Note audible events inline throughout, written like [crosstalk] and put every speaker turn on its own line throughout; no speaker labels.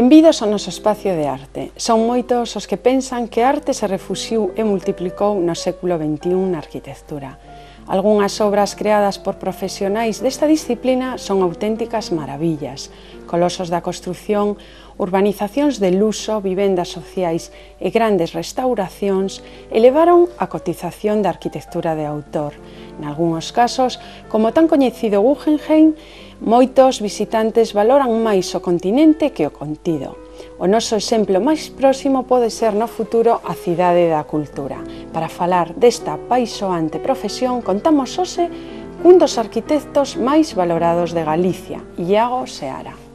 Benvidos ao noso espacio de arte. Son moitos os que pensan que a arte se refuxiu e multiplicou no século XXI na arquitectura. Algúnas obras creadas por profesionais desta disciplina son auténticas maravillas, colosos da construción, urbanizacións de luso, vivendas sociais e grandes restauracións elevaron a cotización da arquitectura de autor. En algúns casos, como tan coñecido Guggenheim, Moitos visitantes valoran máis o continente que o contido. O noso exemplo máis próximo pode ser no futuro a Cidade da Cultura. Para falar desta paisoante profesión, contamos hoxe cun dos arquitectos máis valorados de Galicia, Iago Seara.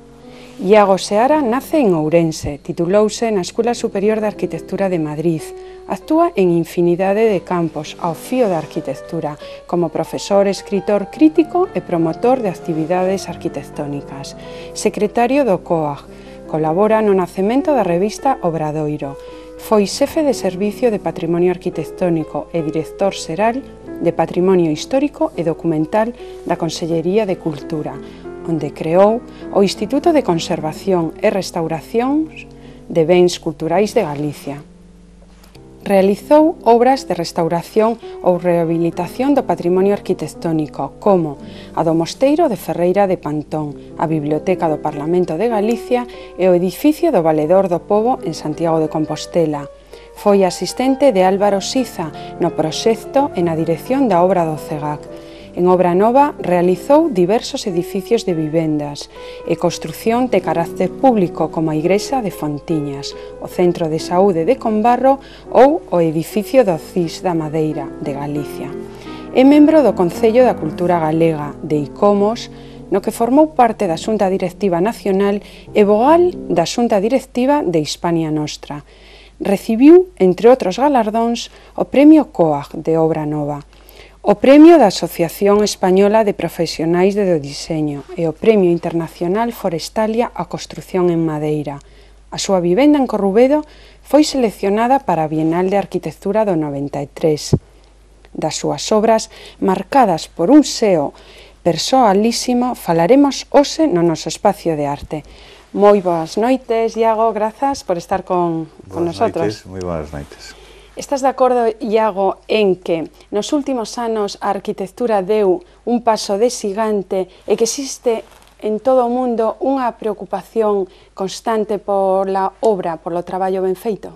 Iago Seara nace en Ourense, titulouse na Escola Superior de Arquitectura de Madrid. Actúa en infinidade de campos ao fío da arquitectura, como profesor, escritor, crítico e promotor de actividades arquitectónicas. Secretario do COAG, colabora no nacemento da revista Obradoiro. Foi xefe de Servicio de Patrimonio Arquitectónico e director xeral de Patrimonio Histórico e Documental da Consellería de Cultura, onde creou o Instituto de Conservación e Restauración de Bens Culturais de Galicia. Realizou obras de restauración ou rehabilitación do patrimonio arquitectónico, como a do Mosteiro de Ferreira de Pantón, a Biblioteca do Parlamento de Galicia e o edificio do Valedor do Pobo en Santiago de Compostela, foi asistente de Álvaro Siza no proxecto e na dirección da obra do CEGAC En obra nova realizou diversos edificios de vivendas e construción de carácter público como a Igrexa de Fontiñas, o Centro de Saúde de Combarro ou o edificio do CIS da Madeira de Galicia. É membro do Concello da Cultura Galega de Icomos, no que formou parte da Xunta Directiva Nacional e vogal da Xunta Directiva de Hispania Nostra. Recibiu, entre outros galardóns, o Premio COAG de Obra Nova O Premio da Asociación Española de Profesionais do Diseño e o Premio Internacional Forestalia á Construción en Madeira. A súa vivenda en Corrubedo foi seleccionada para a Bienal de Arquitectura do 93. Das súas obras, marcadas por un seo persoalísimo, falaremos hoxe no noso espacio de arte. Moi boas noites, Iago, grazas por estar con, boas con nosotros. Noites, moi boas noites. Estás de acordo, Iago, en que nos últimos anos a arquitectura deu un paso de xigante e que existe en todo o mundo unha preocupación constante pola obra, polo traballo ben feito?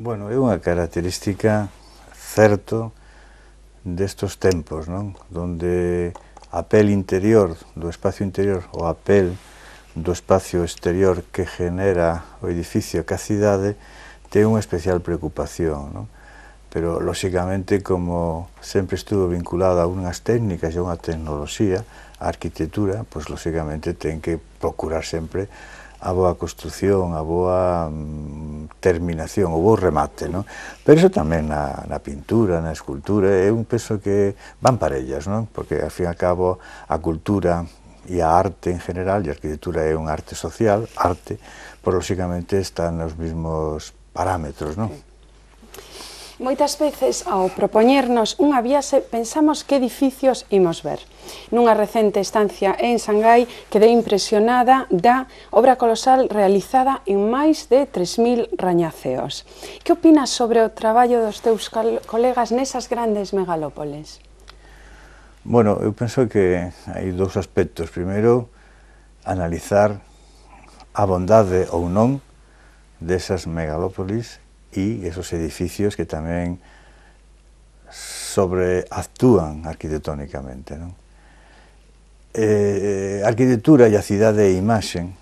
Bueno, é unha característica certo destos tempos, non? Donde a pel interior do espacio interior ou a pel do espacio exterior que genera o edificio que a cidade ten unha especial preocupación, non? pero lóxicamente como sempre estuvo vinculada a unhas técnicas e a unha tecnoloxía, a arquitectura, pois lóxicamente ten que procurar sempre a boa construción, a boa mm, terminación, o bo remate, non? Pero iso tamén na, na pintura, na escultura, é un peso que van parellas, non? Porque, al fin e al cabo, a cultura e a arte en general, e a arquitectura é un arte social, arte, pois, lóxicamente, están nos mesmos parámetros, non?
Moitas veces, ao propoñernos unha viaxe, pensamos que edificios imos ver. Nunha recente estancia en Xangai, quedei impresionada da obra colosal realizada en máis de 3.000 rañaceos. Que opinas sobre o traballo dos teus colegas nesas grandes megalópoles?
Bueno, eu penso que hai dous aspectos. Primeiro, analizar a bondade ou non desas megalópolis e esos edificios que tamén sobreactúan arquitectónicamente. Non? Eh, arquitectura e a cidade é imaxen,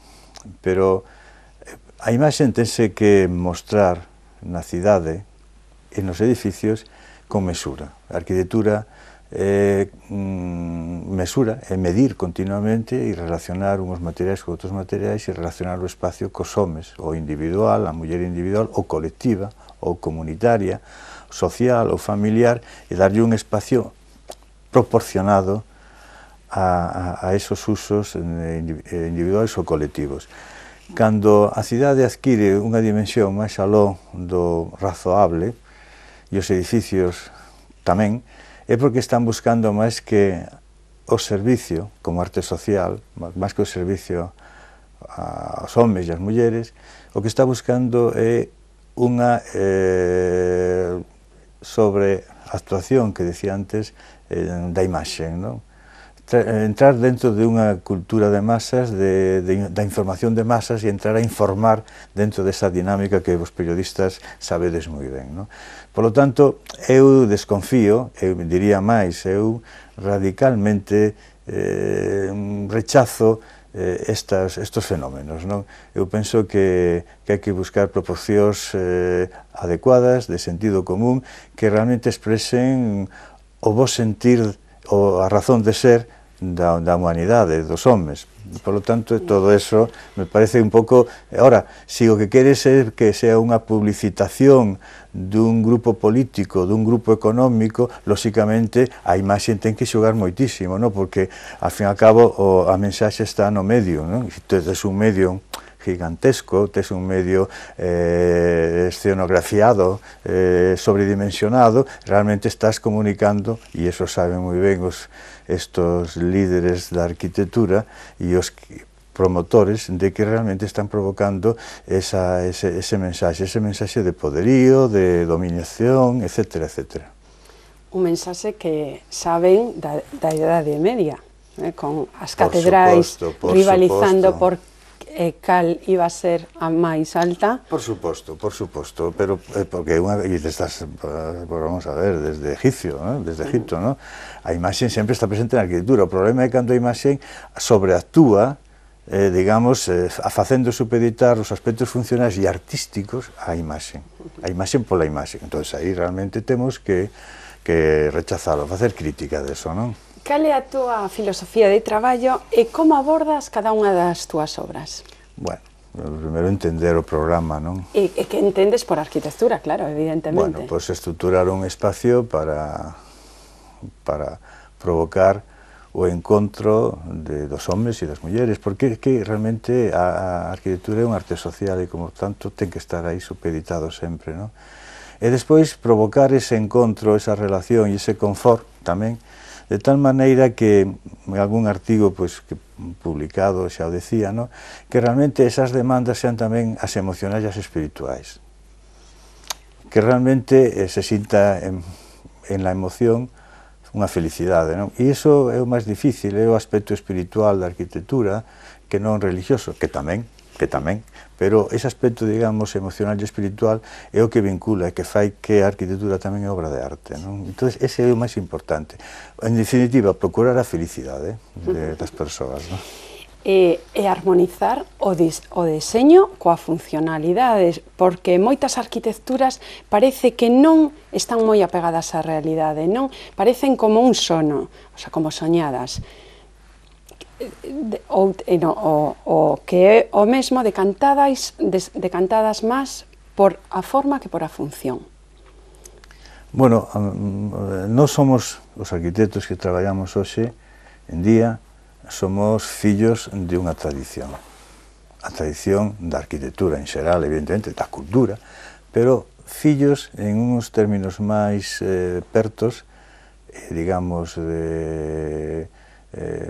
pero eh, a imaxen tense que mostrar na cidade e nos edificios con mesura. A arquitectura eh, mesura e medir continuamente e relacionar unhos materiais con outros materiais e relacionar o espacio cos homes, o individual, a muller individual, o colectiva, o comunitaria, social ou familiar, e darlle un espacio proporcionado a, a, a esos usos eh, eh, individuais ou colectivos. Cando a cidade adquire unha dimensión máis aló do razoable, e os edificios tamén, é porque están buscando máis que o servicio como arte social, máis que o servicio aos homes e ás mulleres, o que está buscando é unha eh, sobre actuación que decía antes eh, da imaxe, non? entrar dentro de unha cultura de masas, de, de, da información de masas e entrar a informar dentro desa dinámica que vos periodistas sabedes moi ben. Non? Por lo tanto, eu desconfío, eu diría máis, eu radicalmente eh, rechazo eh, estas, estos fenómenos. Non? Eu penso que, que hai que buscar proporcións eh, adecuadas, de sentido común, que realmente expresen o vos sentir, o a razón de ser da, da humanidade, dos homes. Por lo tanto, todo eso me parece un pouco... Ahora, se si o que queres é que sea unha publicitación dun grupo político, dun grupo económico, lóxicamente a imaxe ten que xogar moitísimo, ¿no? porque, al fin e al cabo, o, a mensaxe está no medio, ¿no? e tes un medio gigantesco, tes un medio eh, escenografiado, eh, sobredimensionado, realmente estás comunicando, e eso saben moi ben os estos líderes da arquitectura e os promotores de que realmente están provocando esa, ese, ese mensaxe, ese mensaxe de poderío, de dominación, etc. etc.
Un mensaxe que saben da, da idade media, eh, con as catedrais por suposto, por rivalizando suposto. por eh, cal iba a ser a máis alta?
Por suposto, por suposto, pero eh, porque unha estás, destas eh, vamos a ver, desde Egipcio, ¿no? desde mm. Egipto, ¿no? A imaxe sempre está presente na arquitectura. O problema é cando a imaxe sobreactúa eh, digamos, eh, facendo supeditar os aspectos funcionais e artísticos á imaxe, a imaxe pola imaxe. Entón, aí realmente temos que, que rechazarlo, facer crítica de eso, non?
Cale a túa filosofía de traballo e como abordas cada unha das túas obras?
Bueno, primeiro entender o programa, non?
E, e que entendes por arquitectura, claro, evidentemente. Bueno,
pois pues, estruturar un espacio para para provocar o encontro de dos homes e das mulleres, porque que realmente a, a arquitectura é un arte social e como tanto ten que estar aí supeditado sempre, non? E despois provocar ese encontro, esa relación e ese confort tamén de tal maneira que algún artigo pois, que publicado xa o decía, no? que realmente esas demandas sean tamén as emocionais e as espirituais. Que realmente eh, se sinta en, en la emoción unha felicidade. Non? E iso é o máis difícil, é o aspecto espiritual da arquitectura, que non religioso, que tamén, que tamén, pero ese aspecto, digamos, emocional e espiritual é o que vincula, e que fai que a arquitectura tamén é obra de arte. Non? Entón, ese é o máis importante. En definitiva, procurar a felicidade de, das persoas. Non?
e, e armonizar o, dis, o deseño coa funcionalidade, porque moitas arquitecturas parece que non están moi apegadas á realidade, non? Parecen como un sono, o sea, como soñadas ou, eh, no, o, o que é o mesmo de cantadas, de, de cantadas máis por a forma que por a función.
Bueno, non somos os arquitectos que traballamos hoxe en día, somos fillos de unha tradición. A tradición da arquitectura en xeral, evidentemente, da cultura, pero fillos en uns términos máis eh, pertos, eh, digamos, de... Eh, Eh,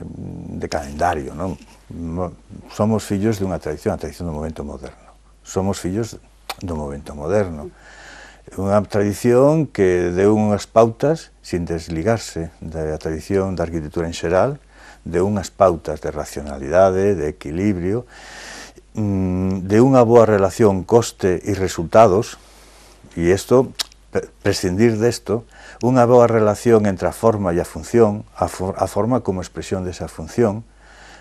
de calendario, non? Somos fillos dunha tradición, a tradición do momento moderno. Somos fillos do momento moderno. Unha tradición que deu unhas pautas sin desligarse da tradición da arquitectura en xeral, de unhas pautas de racionalidade, de equilibrio, mm, de unha boa relación coste e resultados, e isto, prescindir desto, de unha boa relación entre a forma e a función, a, for, a forma como expresión desa función,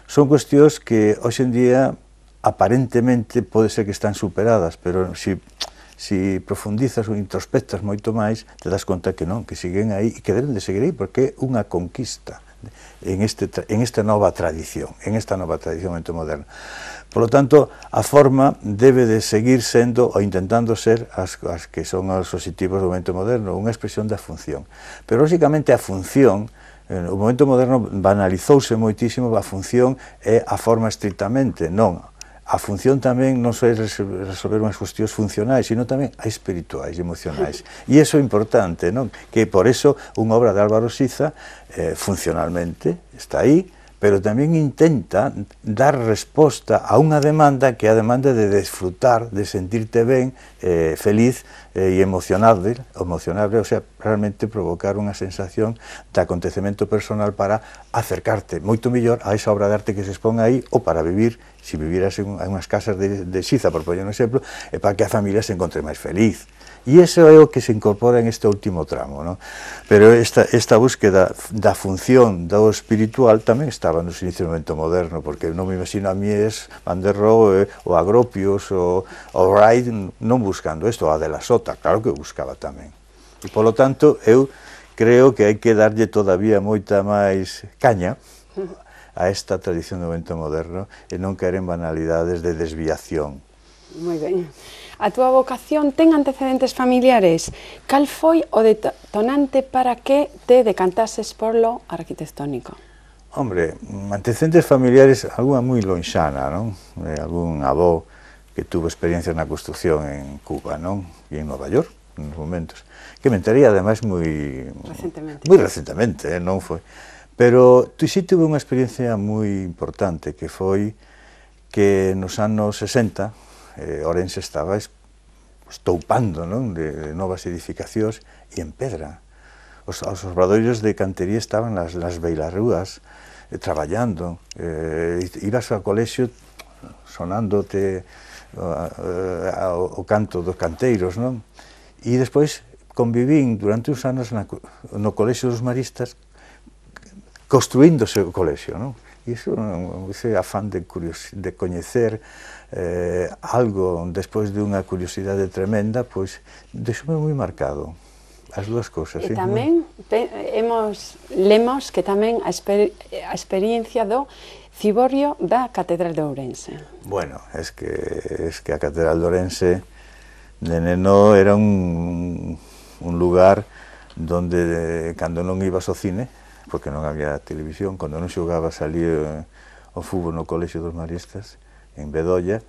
son cuestións que hoxendía aparentemente pode ser que están superadas, pero se si, si profundizas ou introspectas moito máis, te das conta que non, que siguen aí e que deben de seguir aí porque é unha conquista en, este, en esta nova tradición, en esta nova tradición moderno. Por lo tanto, a forma debe de seguir sendo ou intentando ser as, as que son os objetivos do momento moderno, unha expresión da función. Pero, lógicamente, a función eh, o momento moderno banalizouse moitísimo a función é a forma estrictamente, non a función tamén non só é resolver unhas cuestións funcionais, sino tamén a espirituais e emocionais. [laughs] E iso é importante, non? Que por eso unha obra de Álvaro Siza eh, funcionalmente está aí, pero tamén intenta dar resposta a unha demanda que é a demanda de desfrutar, de sentirte ben, eh, feliz eh, e emocionable, emocionable, o sea, realmente provocar unha sensación de acontecemento personal para acercarte moito mellor a esa obra de arte que se expón aí ou para vivir, se si viviras en, en unhas casas de, de Siza, por poñer un exemplo, e para que a familia se encontre máis feliz. E iso é o que se incorpora en este último tramo. No? Pero esta, esta búsqueda da función do espiritual tamén estaba no inicio do momento moderno, porque non me imagino a Mies, Van der Rohe, o Agropius, o, o Wright, non buscando isto, a de la Sota, claro que buscaba tamén. E, polo tanto, eu creo que hai que darlle todavía moita máis caña a esta tradición do momento moderno e non caer en banalidades de desviación.
Moi ben a túa vocación ten antecedentes familiares. Cal foi o detonante para que te decantases por lo arquitectónico?
Hombre, antecedentes familiares, alguna moi lonxana, non? Eh, algún avó que tuvo experiencias na construcción en Cuba, non? E en Nova York, nos momentos. Que me enterei, ademais, moi... Recentemente. Moi recentemente, eh? non foi. Pero tú sí tuve unha experiencia moi importante, que foi que nos anos 60, eh, Orense estaba estoupando non? De, de novas edificacións e en pedra. Os, os obradoiros de cantería estaban nas, nas beilarrúas eh, traballando. Eh, ibas ao colexio sonándote uh, uh, o canto dos canteiros, non? E despois convivín durante uns anos na, no colexio dos maristas construíndose o colexio, non? E iso é ese afán de, curios, de coñecer eh, algo despois de unha curiosidade tremenda, pois deixoume moi marcado as dúas cousas. E tamén
moi... te, hemos, lemos que tamén a, exper, a experiencia do Ciborio da Catedral de Ourense.
Bueno, es que, es que a Catedral de Ourense de neno era un, un lugar donde cando non ibas ao cine, porque non había televisión, cando non xogabas ali eh, o fútbol no Colexio dos Maristas, en Bedoya,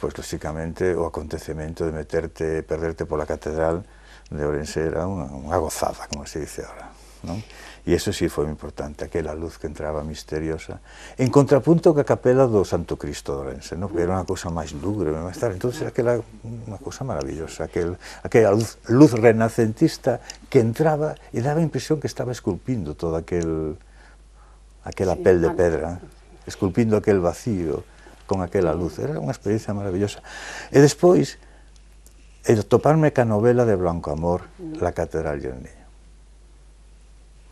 pois, lóxicamente, o acontecemento de meterte, perderte pola catedral de Ourense era unha, unha gozada, como se dice ahora. Non? E eso sí foi importante, aquela luz que entraba misteriosa, en contrapunto que a capela do Santo Cristo de Orense, no? que era unha cousa máis lúgubre, máis tarde. Entón, aquela unha cousa maravillosa, aquel, aquela luz, luz renacentista que entraba e daba a impresión que estaba esculpindo todo aquel, aquela sí, pel de pedra, ¿eh? esculpindo aquel vacío, con aquela luz. Era unha experiencia maravillosa. E despois, e toparme ca novela de Blanco Amor, La Catedral e o Niño.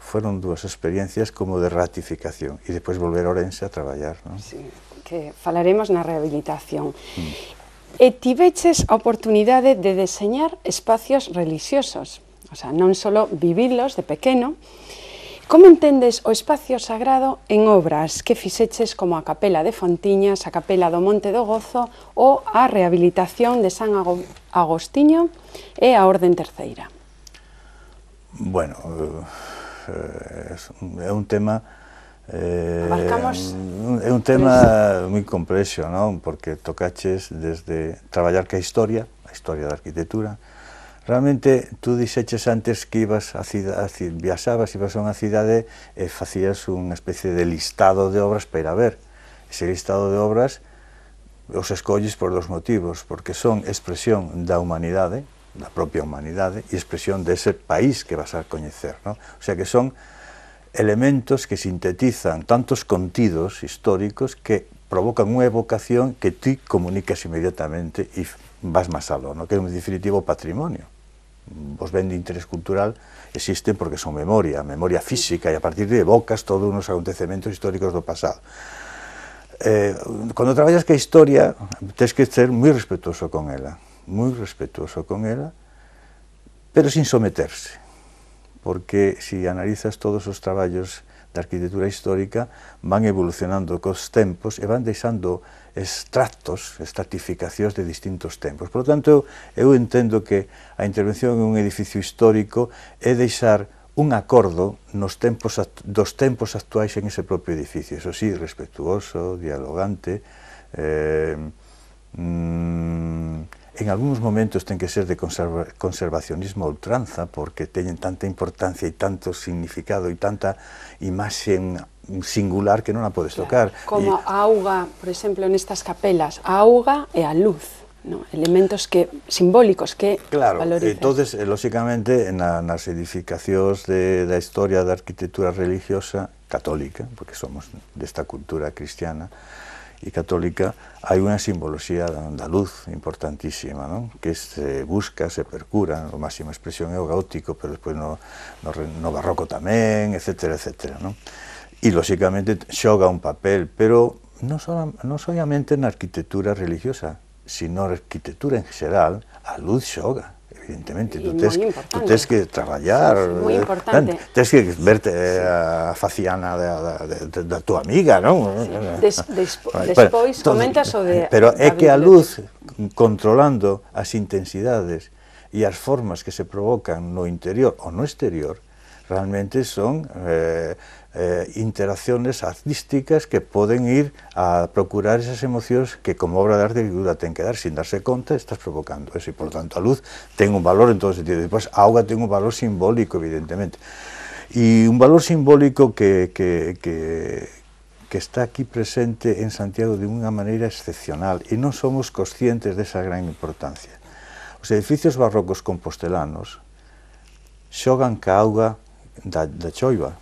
Fueron dúas experiencias como de ratificación. E despois volver a Orense a traballar. Non? Sí,
que falaremos na rehabilitación. Mm. E tiveches a oportunidade de deseñar espacios religiosos, o sea, non só vivirlos de pequeno, Como entendes o espacio sagrado en obras que fixeches como a Capela de Fontiñas, a Capela do Monte do Gozo ou a rehabilitación de San Agostiño e a Orden Terceira?
Bueno, eh, é un tema eh, Abarcamos... é un tema moi complexo, non? Porque tocaches desde traballar que a historia, a historia da arquitectura, Realmente, tú dixeches antes que ibas a cidade, a viaxabas, ibas a unha cidade e facías unha especie de listado de obras para ir a ver. Ese listado de obras os escolles por dos motivos, porque son expresión da humanidade, da propia humanidade, e expresión dese país que vas a coñecer. No? O sea que son elementos que sintetizan tantos contidos históricos que provocan unha evocación que ti comunicas inmediatamente e vas máis aló, no? que é un definitivo patrimonio vos ven de interés cultural existen porque son memoria, memoria física, e a partir de evocas todos unos acontecementos históricos do pasado. Eh, cando traballas que a historia, tens que ser moi respetuoso con ela, moi respetuoso con ela, pero sin someterse, porque se si analizas todos os traballos da arquitectura histórica van evolucionando cos tempos e van deixando extractos, estratificacións de distintos tempos. Por lo tanto, eu, eu entendo que a intervención en un edificio histórico é deixar un acordo nos tempos dos tempos actuais en ese propio edificio. Eso sí, respetuoso, dialogante, eh, mm, en algúns momentos ten que ser de conserva, conservacionismo ultranza porque teñen tanta importancia e tanto significado e tanta imaxen singular que non a podes tocar. Claro, como e...
a auga, por exemplo, nestas capelas, a auga e a luz. No, elementos que simbólicos que claro, valorizan.
entonces, eh, lóxicamente, na, nas edificacións de, da historia da arquitectura religiosa católica, porque somos desta cultura cristiana, y católica, hay una simbología da luz importantísima, ¿no? que se busca, se percura, a máxima expresión é o gaótico, pero despois no, no, no barroco tamén, etcétera, etcétera. ¿no? E, lóxicamente, xoga un papel, pero non, só, non solamente na arquitectura religiosa, sino na arquitectura en xeral, a luz xoga evidentemente, tú tes, tú tes que traballar, sí, moi eh, importante. Non, ¿eh? tes que verte sí. a eh, faciana da, da, da, da túa amiga, non? Sí. Des, [laughs] despois pero, comentas o de... Pero é que a luz, controlando as intensidades e as formas que se provocan no interior ou no exterior, realmente son... Eh, eh, interacciones artísticas que poden ir a procurar esas emocións que como obra de arte que duda ten que dar sin darse conta estás provocando eso e por tanto a luz ten un valor en todo sentido e depois a auga ten un valor simbólico evidentemente e un valor simbólico que, que, que, que está aquí presente en Santiago de unha maneira excepcional e non somos conscientes desa gran importancia. Os edificios barrocos compostelanos xogan ca auga da, da choiva,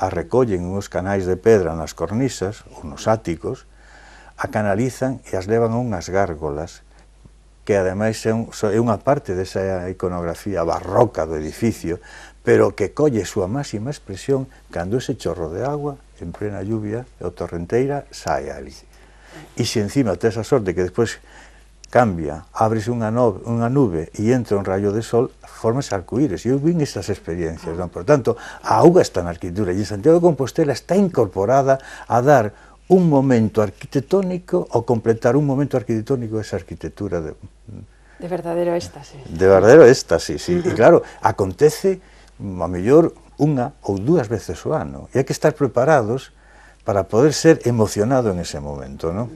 a recollen uns canais de pedra nas cornisas, ou nos áticos, a canalizan e as levan a unhas gárgolas, que ademais é, un, é unha parte desa iconografía barroca do edificio, pero que colle súa máxima expresión cando ese chorro de agua, en plena lluvia, o torrenteira, sai ali. E se encima tes a sorte que despois cambia, abres unha, no, unha nube e entra un rayo de sol, formas arcoíris. Eu vin estas experiencias. Non? Por tanto, a auga está na arquitectura e en Santiago de Compostela está incorporada a dar un momento arquitectónico ou completar un momento arquitectónico esa arquitectura de...
De verdadero éxtasis.
De verdadero éxtasis, sí. E claro, acontece a mellor unha ou dúas veces o ano. E hai que estar preparados para poder ser emocionado en ese momento, non?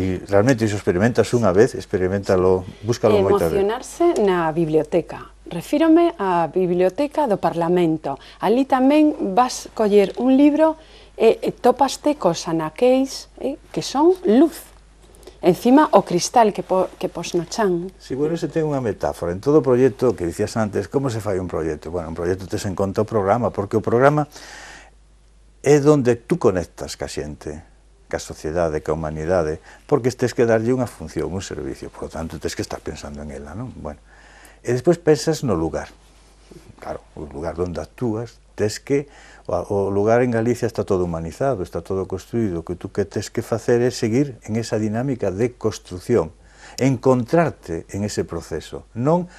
E realmente iso experimentas unha vez, experimentalo, búscalo moitas veces.
Emocionarse na biblioteca. Refírome á biblioteca do Parlamento. Ali tamén vas coller un libro e, e topaste cos anaqueis eh, que son luz. Encima o cristal que, po, que pos no chan. Si, sí, bueno,
se ten unha metáfora. En todo o proxecto, que dicías antes, como se fai un proxecto? Bueno, un proxecto tes en conta o programa, porque o programa é donde tú conectas ca xente que a sociedade, que a humanidade, porque tes que darlle unha función, un servicio, por lo tanto, tes que estar pensando en ela, non? Bueno, e despois pensas no lugar, claro, o lugar onde actúas, tes que, o, lugar en Galicia está todo humanizado, está todo construído, o que tú que tes que facer é seguir en esa dinámica de construción, encontrarte en ese proceso, non...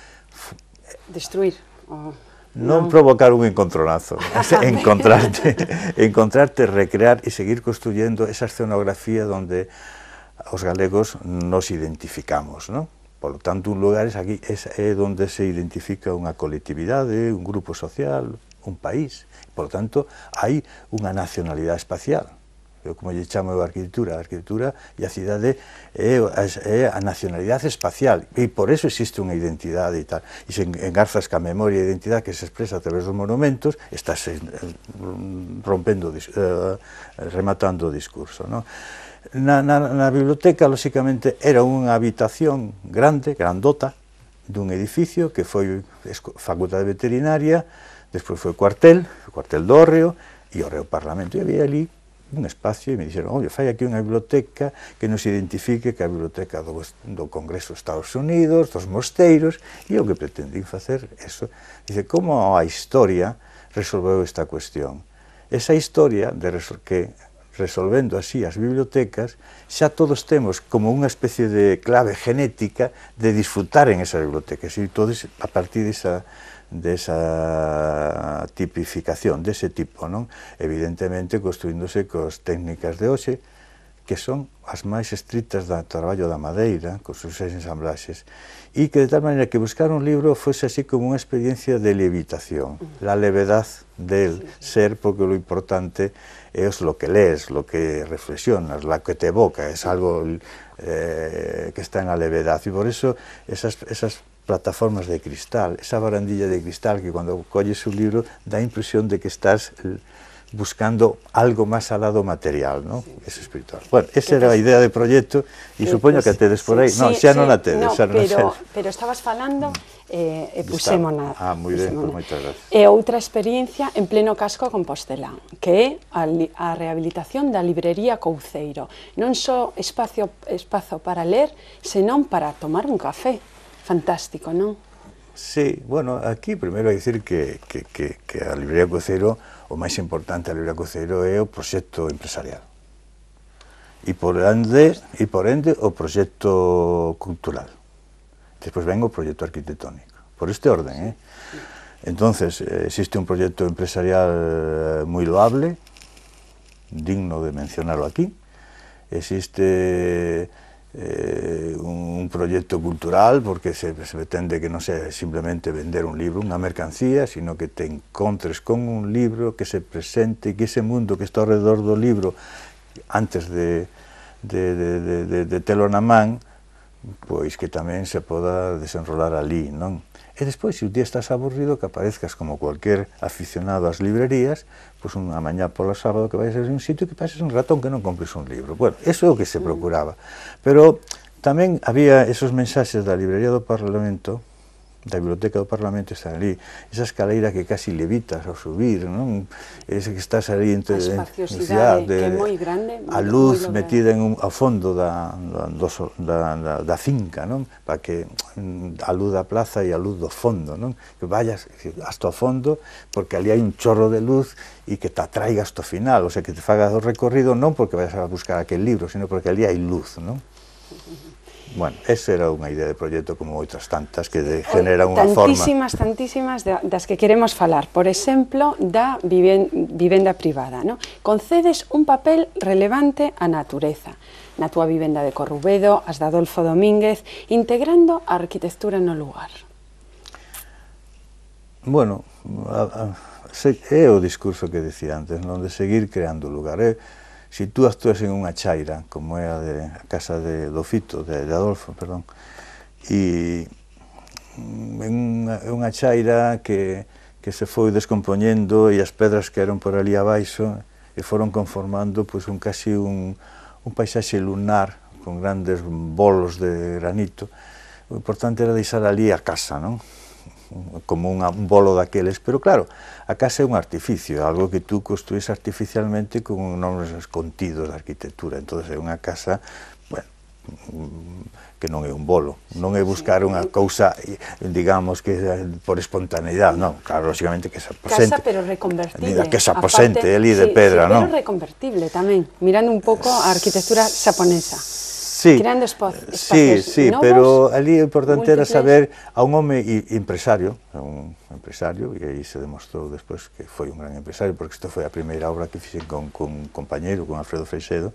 Destruir. Oh
non provocar un encontronazo, [laughs] encontrarte, [laughs] encontrarte, recrear e seguir construyendo esa escenografía donde os galegos nos identificamos, non? Por lo tanto, un lugar es aquí es, é donde se identifica unha colectividade, un grupo social, un país. Por lo tanto, hai unha nacionalidade espacial eu como lle chamo a arquitectura, a arquitectura e a cidade é, é a nacionalidade espacial, e por eso existe unha identidade e tal, e se engarzas ca memoria e identidade que se expresa a través dos monumentos, estás eh, rompendo, eh, eh, rematando o discurso, non? Na, na, na biblioteca, lóxicamente, era unha habitación grande, grandota, dun edificio que foi facultade veterinaria, despois foi o cuartel, o cuartel do Orreo, e o Orreo Parlamento, e había ali un espacio e me dixeron, oye, fai aquí unha biblioteca que nos identifique que a biblioteca do, do Congreso dos Estados Unidos, dos mosteiros, e o que pretendín facer eso. Dice, como a historia resolveu esta cuestión? Esa historia de resol que resolvendo así as bibliotecas, xa todos temos como unha especie de clave genética de disfrutar en esas bibliotecas, e todos a partir desa de desa tipificación, dese tipo, non? Evidentemente, construíndose cos técnicas de hoxe, que son as máis estrictas do traballo da madeira, cos seus ensamblaxes, e que de tal maneira que buscar un libro fose así como unha experiencia de levitación, la levedad del ser, porque o importante é lo que lees, lo que reflexionas, lo que te evoca, é algo eh, que está en la levedad, e por iso, esas, esas plataformas de cristal, esa barandilla de cristal que cuando colles un libro da impresión de que estás eh, buscando algo más al lado material, ¿no? Sí. Es espiritual. Bueno, esa era a idea de proyecto e eh, supoño pues, que tedes por aí. Sí, non, xa sí, non a tedes, no, xa non pero,
Pero estabas falando eh, e eh, nada. Ah, moi ben, pues, moitas gracias. E outra experiencia en pleno casco Compostela, que é a, a rehabilitación da librería Couceiro. Non só espacio, espazo para ler, senón para tomar un café fantástico, non?
Sí, bueno, aquí primeiro hai dicir que, que, que, que a Librería Cocero, o máis importante a Librería Cocero é o proxecto empresarial. E por ende, e por ende o proxecto cultural. Despois vengo o proxecto arquitectónico. Por este orden, eh? Entonces, eh, existe un proxecto empresarial eh, moi loable, digno de mencionarlo aquí. Existe eh, un, un, proyecto cultural porque se, se, pretende que no sea simplemente vender un libro, una mercancía, sino que te encontres con un libro que se presente, que ese mundo que está alrededor del libro, antes de, de, de, de, de Telonamán, pois que tamén se poda desenrolar ali, non? E despois, se o día estás aburrido, que aparezcas como cualquier aficionado ás librerías, pois unha mañá polo sábado que vais a un sitio que pases un ratón que non compres un libro. Bueno, eso é o que se mm. procuraba. Pero tamén había esos mensaxes da librería do Parlamento da Biblioteca do Parlamento están ali, esa escaleira que casi levitas ao subir, non? Ese que estás ali entre... A espaciosidade, que é moi grande. A luz metida en un, a fondo da, da, da, da finca, non? Para que mm, a luz da plaza e a luz do fondo, non? Que vayas hasta o fondo, porque ali hai un chorro de luz e que te atraiga hasta o final, o sea, que te fagas o recorrido non porque vayas a buscar aquel libro, sino porque ali hai luz, non? Uh [laughs] -huh. Bueno, esa era unha idea de proxecto como outras tantas que de, eh, genera unha forma... Tantísimas,
tantísimas das que queremos falar. Por exemplo, da vivenda privada. No? Concedes un papel relevante á natureza na túa vivenda de Corrubedo, as de Adolfo Domínguez, integrando a arquitectura no lugar.
Bueno, se, é o discurso que dicía antes, non de seguir creando lugar. É, eh? se tú actúas en unha chaira, como é a, de, a casa de, do Fito, de, de Adolfo, perdón, e en unha, unha chaira que, que se foi descompoñendo e as pedras que eran por ali abaixo e foron conformando pois, un casi un, un paisaxe lunar con grandes bolos de granito. O importante era deixar ali a casa, non? como un bolo daqueles, pero claro, a casa é un artificio, algo que tú construís artificialmente con enormes contidos de arquitectura, entón é unha casa, bueno, que non é un bolo, non é buscar unha cousa, digamos, que por espontaneidade, non, claro, lógicamente que se aposente. Casa,
pero reconvertible. Que se aposente, Aparte, eli de pedra, pedra, sí, non? pero reconvertible tamén, mirando un pouco a arquitectura xaponesa sí, creando espacios, eh, espacios Sí, sí, novos, pero ali o importante múltiples. era saber
a un home empresario, a un empresario, e aí se demostrou despois que foi un gran empresario, porque isto foi a primeira obra que fixen con, con un compañero, con Alfredo Freixedo,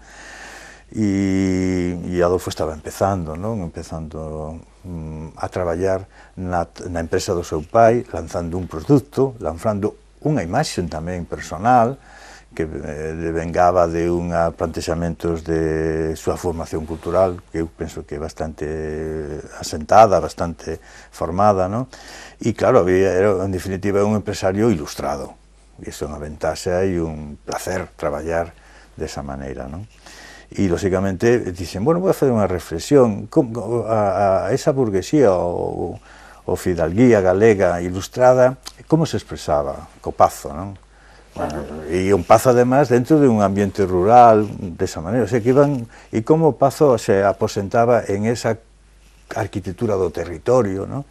e, e Adolfo estaba empezando, non? Empezando mm, a traballar na, na empresa do seu pai, lanzando un produto, lanzando unha imaxe tamén personal, que devengaba eh, de unha plantexamentos de súa formación cultural, que eu penso que é bastante asentada, bastante formada, no? e claro, había, era, en definitiva, un empresario ilustrado, e iso é unha ventaxa e un placer traballar desa maneira, non? E, lóxicamente, dicen, bueno, vou facer fazer unha reflexión como, a, a esa burguesía ou, ou fidalguía galega ilustrada, como se expresaba? Copazo, non? E un pazo, además, dentro de un ambiente rural, de esa maneira, o sea, que iban... E como o pazo se aposentaba en esa arquitectura do territorio, ¿no?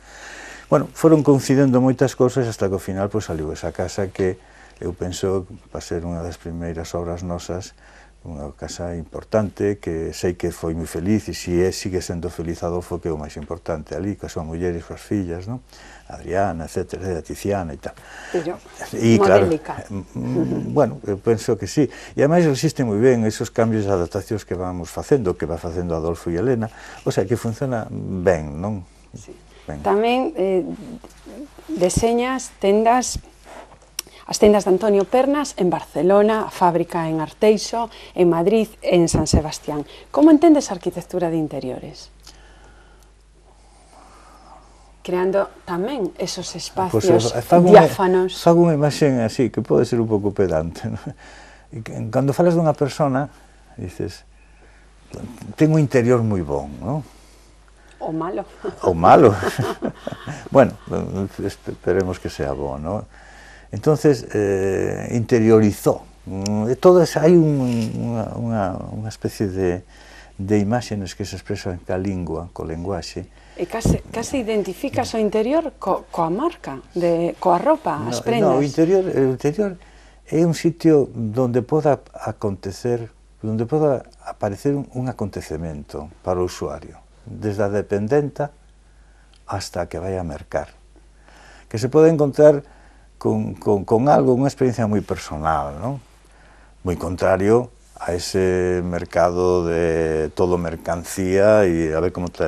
Bueno, foron coincidendo moitas cousas hasta que ao final pues, pois, saliu esa casa que eu penso va ser unha das primeiras obras nosas unha casa importante que sei que foi moi feliz e si é, sigue sendo feliz Adolfo que é o máis importante ali, que son mulleres, as fillas, non? Adriana, etcétera, Tiziana e tal.
yo, y, claro, mm,
mm, bueno, eu penso que sí. E ademais resiste moi ben esos cambios e adaptacións que vamos facendo, que va facendo Adolfo e Elena, o sea, que funciona ben, non? Sí. Ben.
Tamén eh, deseñas tendas as tendas de Antonio Pernas en Barcelona, a fábrica en Arteixo, en Madrid en San Sebastián. Como entendes a arquitectura de interiores? creando tamén esos ah, pois espacios pues, fago diáfanos.
Unha, fago unha imaxe así, que pode ser un pouco pedante. No? E cando falas dunha persona, dices, ten un interior moi bon, non?
O malo. O malo.
[laughs] bueno, esperemos que sea bon, non? Entonces, eh, interiorizou. De todas hai un, unha, unha, especie de, de imaxenes que se expresan ca lingua, co lenguaxe,
E case, case identificas o interior co, coa marca, de, coa roupa, no, as prendas. No, o
interior, o interior é un sitio donde poda acontecer, donde poda aparecer un, un acontecemento para o usuario, desde a dependenta hasta que vai a mercar. Que se pode encontrar con, con, con algo, unha experiencia moi personal, non? moi contrario a ese mercado de todo mercancía e a ver como te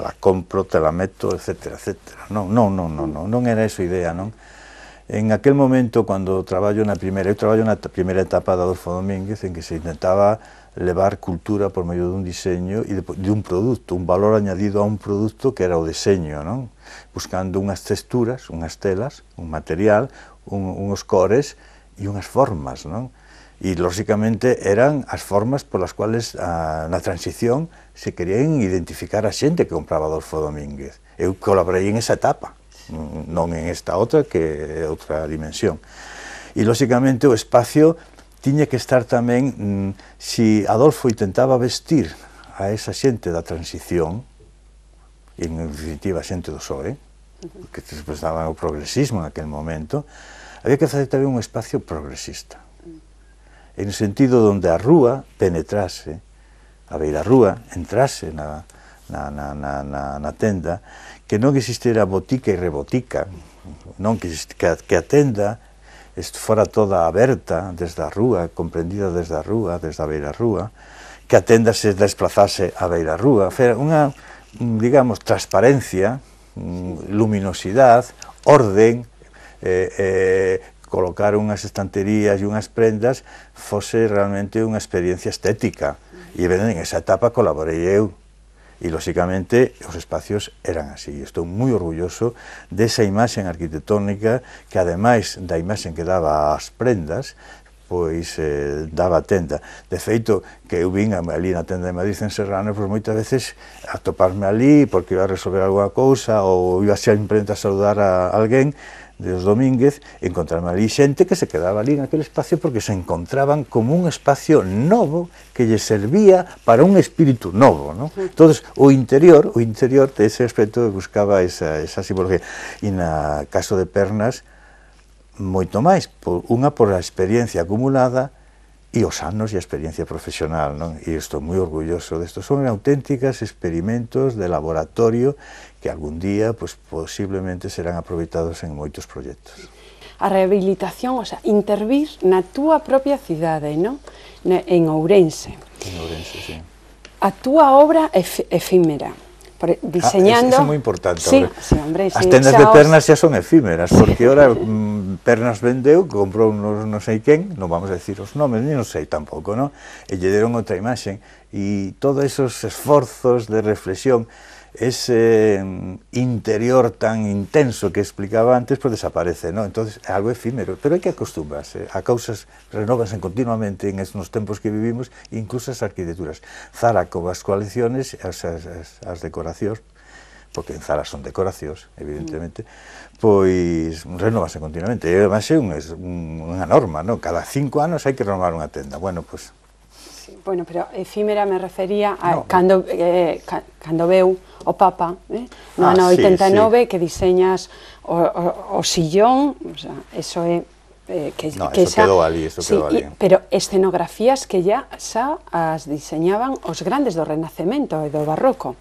te la compro, te la meto, etcétera, etcétera. Non, non, non, non, non, non era esa idea, non? En aquel momento, cando traballo na primeira, eu traballo na primeira etapa de Adolfo Domínguez, en que se intentaba levar cultura por medio dun diseño e de, de un produto, un valor añadido a un produto que era o diseño, non? Buscando unhas texturas, unhas telas, un material, un, unos cores e unhas formas, non? e, lóxicamente, eran as formas polas cuales ah, na transición se querían identificar a xente que compraba Adolfo Domínguez. Eu colaborei en esa etapa, mm, non en esta outra, que é outra dimensión. E, lóxicamente, o espacio tiña que estar tamén, mm, si Adolfo intentaba vestir a esa xente da transición, e, en definitiva, a xente do SOE, que representaba o progresismo en aquel momento, había que facer tamén un espacio progresista en sentido donde a rúa penetrase, a beira rúa entrase na, na, na, na, na, na tenda, que non existira botica e rebotica, non que, que a tenda fora toda aberta desde a rúa, comprendida desde a rúa, desde a beira rúa, que a tenda se desplazase a beira rúa, fera unha, mm, digamos, transparencia, mm, luminosidade, orden, eh, eh, colocar unhas estanterías e unhas prendas fose realmente unha experiencia estética. E ben, en esa etapa colaborei eu. E, lóxicamente, os espacios eran así. Estou moi orgulloso desa imaxen arquitectónica que, ademais da imaxen que daba as prendas, pois eh, daba tenda. De feito, que eu vin ali na tenda de Madrid en Serrano, pois moitas veces a toparme ali porque iba a resolver alguna cousa ou iba a ser imprenta a saludar a alguén de Domínguez, encontraron ali xente que se quedaba ali naquele espacio porque se encontraban como un espacio novo que lle servía para un espírito novo, non? Entonces, o interior, o interior de ese aspecto buscaba esa, esa simbología. E na caso de Pernas, moito máis, por, unha por a experiencia acumulada e os anos e a experiencia profesional, non? E estou moi orgulloso disto. Son auténticas experimentos de laboratorio que algún día, pois, posiblemente serán aproveitados en moitos proxectos.
A rehabilitación, o sea, intervir na túa propia cidade, non? En Ourense.
En Ourense, sí.
A túa obra é efímera Ah, diseñando... Ah, é, moi importante. Sí, sí, hombre, As sí, tendas de pernas
xa son efímeras, porque ora mm, pernas vendeu, comprou unos non sei quen, non vamos a decir os nomes, non sei tampouco, ¿no? E lle deron outra imaxen, e todos esos esforzos de reflexión, ese interior tan intenso que explicaba antes, pues desaparece, ¿no? Entonces, algo efímero, pero hay que acostumbrarse a causas, renovanse continuamente en estes tempos que vivimos, incluso as arquitecturas. Zara con as coaliciones, as, as, as decoracións, porque en Zara son decoracións, evidentemente, mm. pois renovase continuamente. E además é unha, unha norma, ¿no? Cada cinco anos hai que renovar unha tenda. Bueno, pois pues,
bueno, pero efímera me refería a cuando cando, eh, o Papa, eh? no 89, ah, que diseñas o, sillón, o sea, eso es eso pero escenografías que ya se diseñaban los grandes del Renacimiento e do Barroco.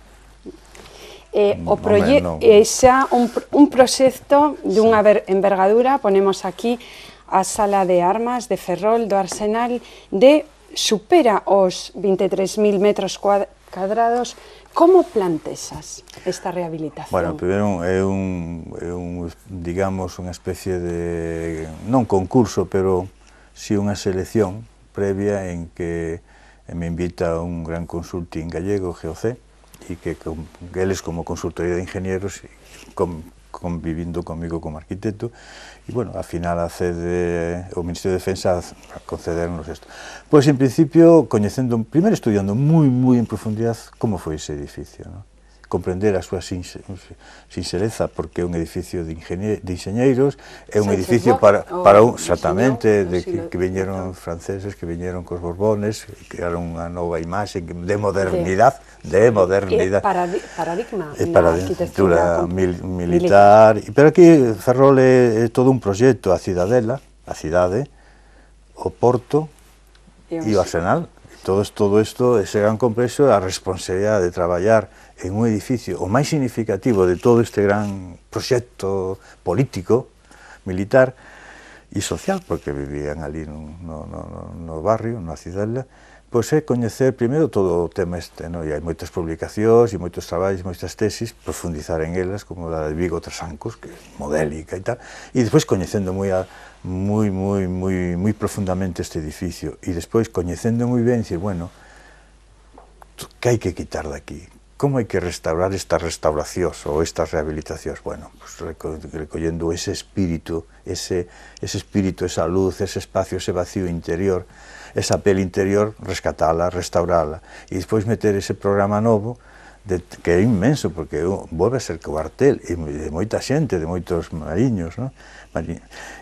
Eh, o proyecto, eh, un, un de una envergadura, ponemos aquí a sala de armas de Ferrol do Arsenal de supera os 23.000 metros cuadrados. como plantexas esta rehabilitación? Bueno,
primeiro é un, é un digamos, unha especie de, non concurso, pero si sí unha selección previa en que me invita un gran consulting gallego, GOC, e que, con, eles como consultoría de ingenieros, con, convivindo comigo como arquitecto, E, bueno, a final a eh, o Ministerio de Defensa a concedernos isto. Pois, en principio, coñecendo, primeiro estudiando moi, moi en profundidade como foi ese edificio, non? comprender a súa sinxeleza porque é un edificio de, ingenier, de enxeñeiros, é un edificio para, para un, exactamente, de que, que viñeron franceses, que viñeron cos borbones, que crearon unha nova imaxe de modernidade, de modernidade. É paradigma para na arquitectura mil, militar. militar. Pero aquí Ferrol é, todo un proxecto, a Cidadela, a cidade, o Porto e o Arsenal. Todo todo isto, ese gran complexo, a responsabilidade de traballar en un edificio o máis significativo de todo este gran proxecto político, militar e social, porque vivían ali no, no, no, no barrio, na cidadela, pois é coñecer primeiro todo o tema este, no? e hai moitas publicacións e moitos traballos, moitas tesis, profundizar en elas, como a de Vigo Trasancos, que é modélica e tal, e despois coñecendo moi a, moi, moi, moi, moi profundamente este edificio, e despois coñecendo moi ben, dicir, bueno, que hai que quitar daqui, como hai que restaurar estas restauracións ou estas rehabilitacións? Bueno, pues recollendo ese espírito, ese, ese espírito, esa luz, ese espacio, ese vacío interior, esa pele interior, rescatala, restaurala, e despois meter ese programa novo de, que é inmenso, porque uh, volve a ser cuartel, e de moita xente, de moitos mariños, non?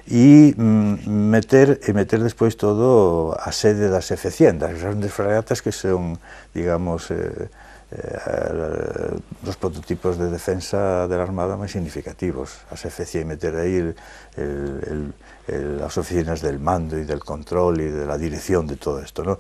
e mm, meter e meter despois todo a sede das efeciendas, as grandes fragatas que son, digamos, eh, eh, dos prototipos de defensa de la Armada máis significativos. As FCI meter aí el, el, el, as oficinas del mando e del control e de la dirección de todo isto. ¿no?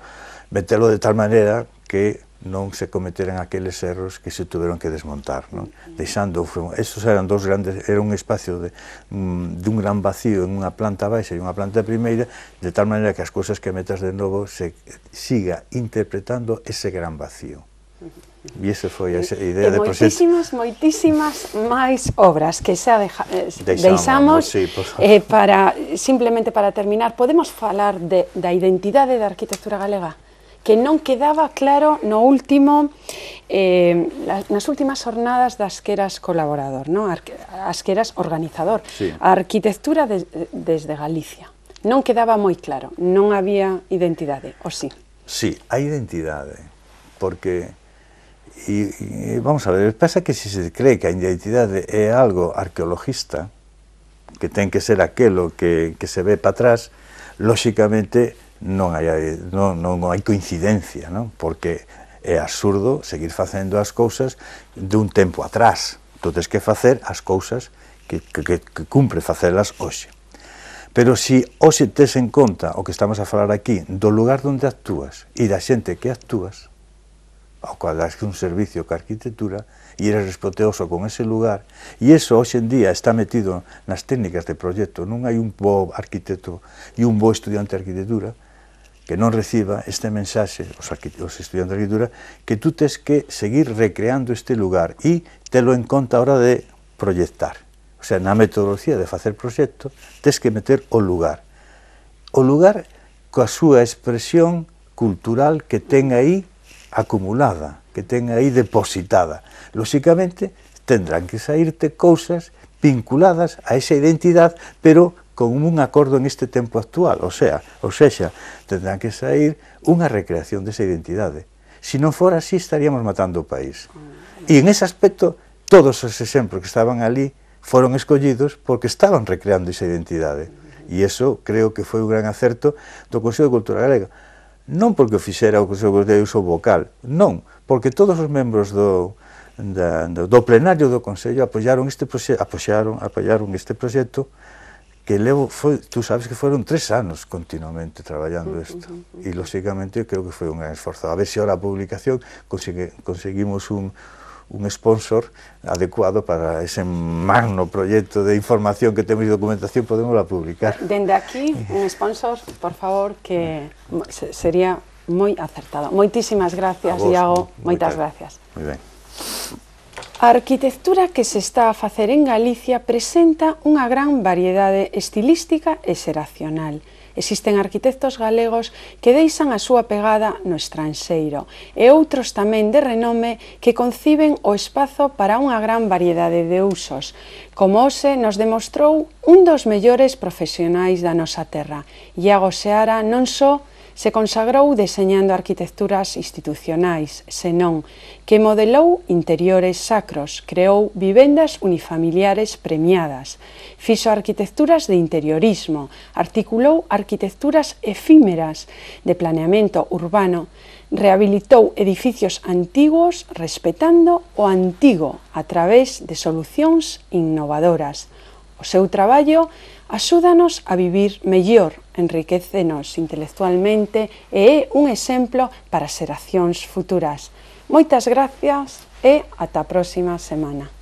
Meterlo de tal maneira que non se cometeran aqueles erros que se tuveron que desmontar, non? deixando estos eran dos grandes, era un espacio de, mm, de un gran vacío en unha planta baixa e unha planta primeira, de tal maneira que as cousas que metas de novo se siga interpretando ese gran vacío. Uh -huh. E ese foi a idea de proxecto.
Moitísimas, moitísimas máis obras que xa deja, eh, deixamos, deixamos sí, eh, para, simplemente para terminar, podemos falar de, da identidade da arquitectura galega? que non quedaba claro no último eh, nas últimas jornadas das que eras colaborador, no? as que eras organizador. Sí. A arquitectura de, desde Galicia. Non quedaba moi claro, non había identidade, ou sí?
Sí, hai identidade, porque E, y vamos a ver, pasa que se se cree que a identidade é algo arqueologista, que ten que ser aquelo que, que se ve para atrás, lóxicamente non hai, non, non hai coincidencia, non? porque é absurdo seguir facendo as cousas dun tempo atrás. Entonces, tens que facer as cousas que, que, que cumpre facelas hoxe. Pero se si hoxe tes en conta o que estamos a falar aquí, do lugar onde actúas e da xente que actúas, ao cual das un servicio que arquitectura e eres respeteoso con ese lugar e eso hoxe en día está metido nas técnicas de proxecto non hai un bo arquitecto e un bo estudiante de arquitectura que non reciba este mensaxe os, os estudiantes de arquitectura que tú tens que seguir recreando este lugar e telo en conta a hora de proyectar. O sea, na metodoloxía de facer proxecto tens que meter o lugar. O lugar coa súa expresión cultural que ten aí acumulada, que ten aí depositada. Lóxicamente, tendrán que saírte cousas vinculadas a esa identidade, pero con un acordo en este tempo actual, o sea, ou sea, tendrán que sair unha recreación desa identidade. Se non fora así, estaríamos matando o país. Mm. E en ese aspecto, todos os exemplos que estaban ali foron escollidos porque estaban recreando esa identidade. Mm. E iso creo que foi un gran acerto do Consello de Cultura Galega non porque o fixera o Consello de Uso vocal, non, porque todos os membros do, da, do, do plenario do Consello apoiaron este proxecto, apoyaron, apoiaron este proxecto que levo, foi, tú sabes que foron tres anos continuamente traballando isto, uh uh e lóxicamente creo que foi un esforzo, a ver se si ahora a publicación consegue, conseguimos un, un sponsor adecuado para ese magno proyecto de información que temos e documentación podemos la publicar.
Dende aquí, un sponsor, por favor, que sería moi acertado. Moitísimas gracias, vos, Iago, moitas claro. gracias. Muy ben. A arquitectura que se está a facer en Galicia presenta unha gran variedade estilística e xeracional. Existen arquitectos galegos que deixan a súa pegada no estranxeiro e outros tamén de renome que conciben o espazo para unha gran variedade de usos, como Ose nos demostrou un dos mellores profesionais da nosa terra. Iago Seara non só se consagrou deseñando arquitecturas institucionais, senón que modelou interiores sacros, creou vivendas unifamiliares premiadas, fixo arquitecturas de interiorismo, articulou arquitecturas efímeras de planeamento urbano, rehabilitou edificios antigos respetando o antigo a través de solucións innovadoras. O seu traballo Axúdanos a vivir mellor, enriquecenos intelectualmente e é un exemplo para xeracións futuras. Moitas gracias e ata a próxima semana.